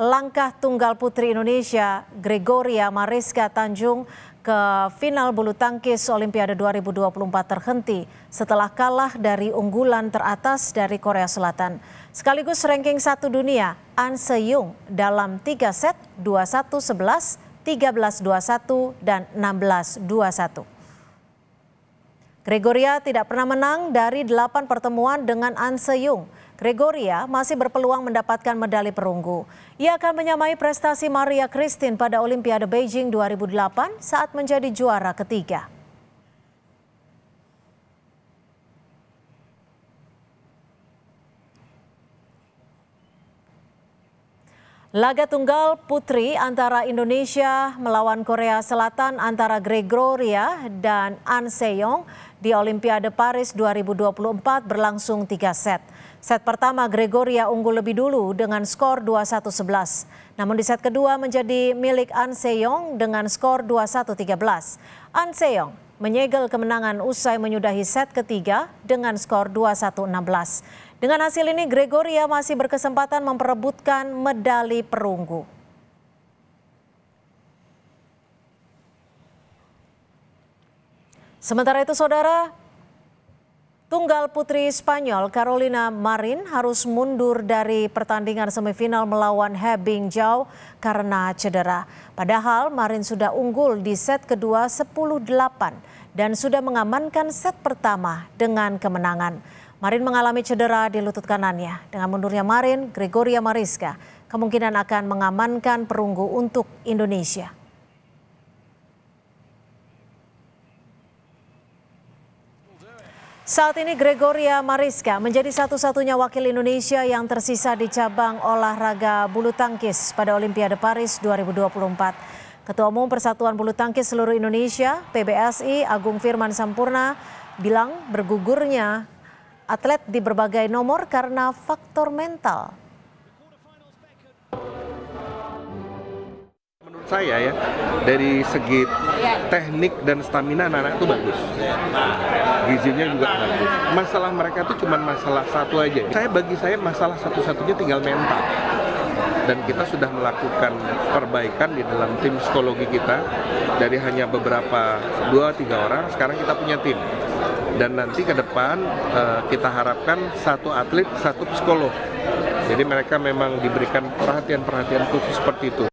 langkah tunggal putri Indonesia Gregoria Mariska Tanjung ke final bulu tangkis Olimpiade 2024 terhenti setelah kalah dari unggulan teratas dari Korea Selatan. Sekaligus ranking satu dunia, An Seyung dalam tiga set 21-11, 13-21, dan 16-21. Gregoria tidak pernah menang dari delapan pertemuan dengan An Se Se-yung. Gregoria masih berpeluang mendapatkan medali perunggu. Ia akan menyamai prestasi Maria Christine pada Olimpiade Beijing 2008 saat menjadi juara ketiga. Laga tunggal putri antara Indonesia melawan Korea Selatan antara Gregoria dan An Seong di Olimpiade Paris 2024 berlangsung tiga set. Set pertama Gregoria unggul lebih dulu dengan skor 21-11. Namun di set kedua menjadi milik An Seong dengan skor 21-13. An Seong menyegel kemenangan usai menyudahi set ketiga dengan skor 21-16. Dengan hasil ini Gregoria masih berkesempatan memperebutkan medali perunggu. Sementara itu saudara, Tunggal putri Spanyol Carolina Marin harus mundur dari pertandingan semifinal melawan Hebing Jauh karena cedera. Padahal Marin sudah unggul di set kedua 10-8 dan sudah mengamankan set pertama dengan kemenangan. Marin mengalami cedera di lutut kanannya. Dengan mundurnya Marin, Gregoria Mariska kemungkinan akan mengamankan perunggu untuk Indonesia. Saat ini Gregoria Mariska menjadi satu-satunya wakil Indonesia yang tersisa di cabang olahraga bulu tangkis pada Olimpiade Paris 2024. Ketua Umum Persatuan Bulu Tangkis Seluruh Indonesia, PBSI, Agung Firman Sampurna, bilang bergugurnya atlet di berbagai nomor karena faktor mental. Menurut saya ya, dari segi teknik dan stamina anak-anak itu bagus. Gizinya juga bagus. Masalah mereka itu cuma masalah satu aja. Saya bagi saya masalah satu-satunya tinggal mental dan kita sudah melakukan perbaikan di dalam tim psikologi kita dari hanya beberapa dua tiga orang sekarang kita punya tim dan nanti ke depan uh, kita harapkan satu atlet satu psikolog jadi mereka memang diberikan perhatian-perhatian khusus seperti itu